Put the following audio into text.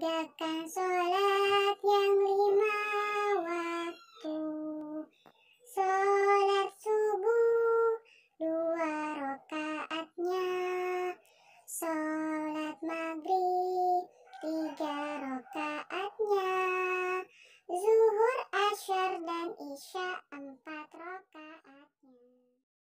tegakkan sholat yang lima waktu Sholat subuh dua rakaatnya, Sholat maghrib tiga rakaatnya, Zuhur, asyar, dan isya empat